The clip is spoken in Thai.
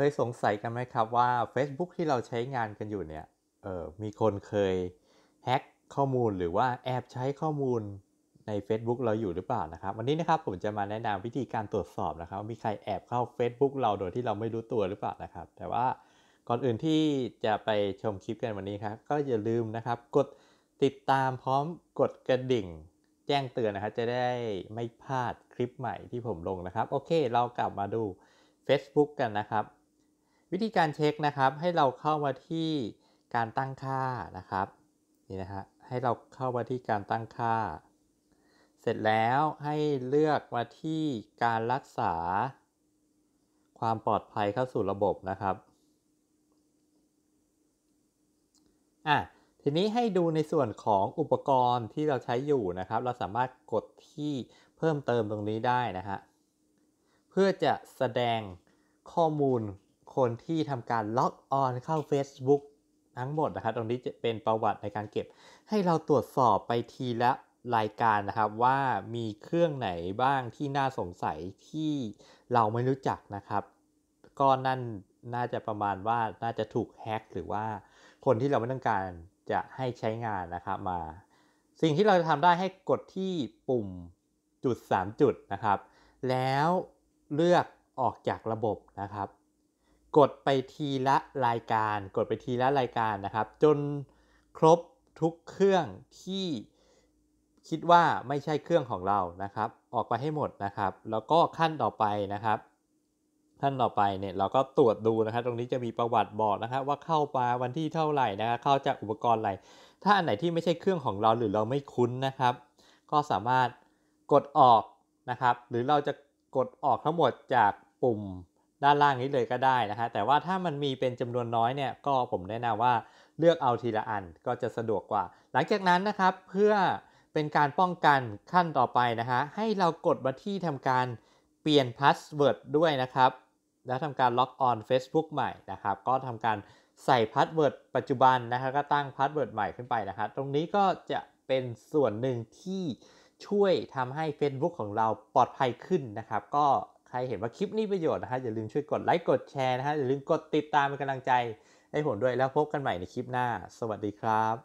เคยสงสัยกันไหมครับว่า Facebook ที่เราใช้งานกันอยู่เนี่ยเออมีคนเคยแฮ็กข้อมูลหรือว่าแอบใช้ข้อมูลใน Facebook เราอยู่หรือเปล่านะครับ วันนี้นะครับผมจะมาแนะนำวิธีการตรวจสอบนะครับมีใครแอบเข้า Facebook เราโดยที่เราไม่รู้ตัวหรือเปล่านะครับ แต่ว่าก่อนอื่นที่จะไปชมคลิปกันวันนี้ครับก็อย่าลืมนะครับ กดติดตามพร้อมกดกระดิ่ง แจ้งเตือนนะครับ จะได้ไม่พลาดคลิปใหม่ที่ผมลงนะครับ โอเค เรากลับมาดู Facebook กันนะครับวิธีการเช็คนะครับ ให้เราเข้ามาที่การตั้งค่านะครับ นี่นะฮะให้เราเข้ามาที่การตั้งค่า เสร็จแล้วให้เลือกมาที่การรักษา ความปลอดภัยเข้าสู่ระบบนะครับ อ่ะ ทีนี้ให้ดูในส่วนของอุปกรณ์ที่เราใช้อยู่นะครับ เราสามารถกดที่เพิ่มเติมตรงนี้ได้นะฮะ เพื่อจะแสดงข้อมูลคนที่ทำการล็อกออนเข้า Facebook ทั้งหมดนะครับ ตรงนี้จะเป็นประวัติในการเก็บ ให้เราตรวจสอบไปทีละรายการนะครับ ว่ามีเครื่องไหนบ้างที่น่าสงสัยที่เราไม่รู้จักนะครับก็นั่นน่าจะประมาณว่าน่าจะถูกแฮ็กหรือว่า คนที่เราไม่ต้องการจะให้ใช้งานนะครับมา สิ่งที่เราจะทำได้ให้กดที่ปุ่มจุด 3 จุดนะครับ แล้วเลือกออกจากระบบนะครับกดไปทีละรายการ กดไปทีละรายการนะครับ จนครบทุกเครื่องที่คิดว่าไม่ใช่เครื่องของเรานะครับ ออกไปให้หมดนะครับ แล้วก็ขั้นต่อไปนะครับ ขั้นต่อไปเนี่ยเราก็ตรวจดูนะครับ ตรงนี้จะมีประวัติบอกนะครับ ว่าเข้ามาวันที่เท่าไหร่นะครับ เข้าจากอุปกรณ์อะไร ถ้าอันไหนที่ไม่ใช่เครื่องของเราหรือเราไม่คุ้นนะครับ ก็สามารถกดออกนะครับ หรือเราจะกดออกทั้งหมดจากปุ่มด้านล่างนี้เลยก็ได้นะฮะแต่ว่าถ้ามันมีเป็นจำนวนน้อยเนี่ยก็ผมแนะนำว่าเลือกเอาทีละอันก็จะสะดวกกว่า หลังจากนั้นนะครับ เพื่อเป็นการป้องกันขั้นต่อไปนะฮะให้เรากดมาที่ทำการเปลี่ยนพาสเวิร์ดด้วยนะครับ แล้วทำการล็อกออน Facebook ใหม่นะครับ ก็ทำการใส่พาสเวิร์ดปัจจุบันนะครับก็ตั้งพาสเวิร์ดใหม่ขึ้นไปนะครับตรงนี้ก็จะเป็นส่วนหนึ่งที่ช่วยทำให้ Facebook ของเราปลอดภัยขึ้นนะครับ ก็ใครเห็นว่าคลิปนี้ประโยชน์นะฮะอย่าลืมช่วยกดไลค์กดแชร์นะฮะอย่าลืมกดติดตามเป็นกำลังใจ ให้ผมด้วยแล้วพบกันใหม่ในคลิปหน้า สวัสดีครับ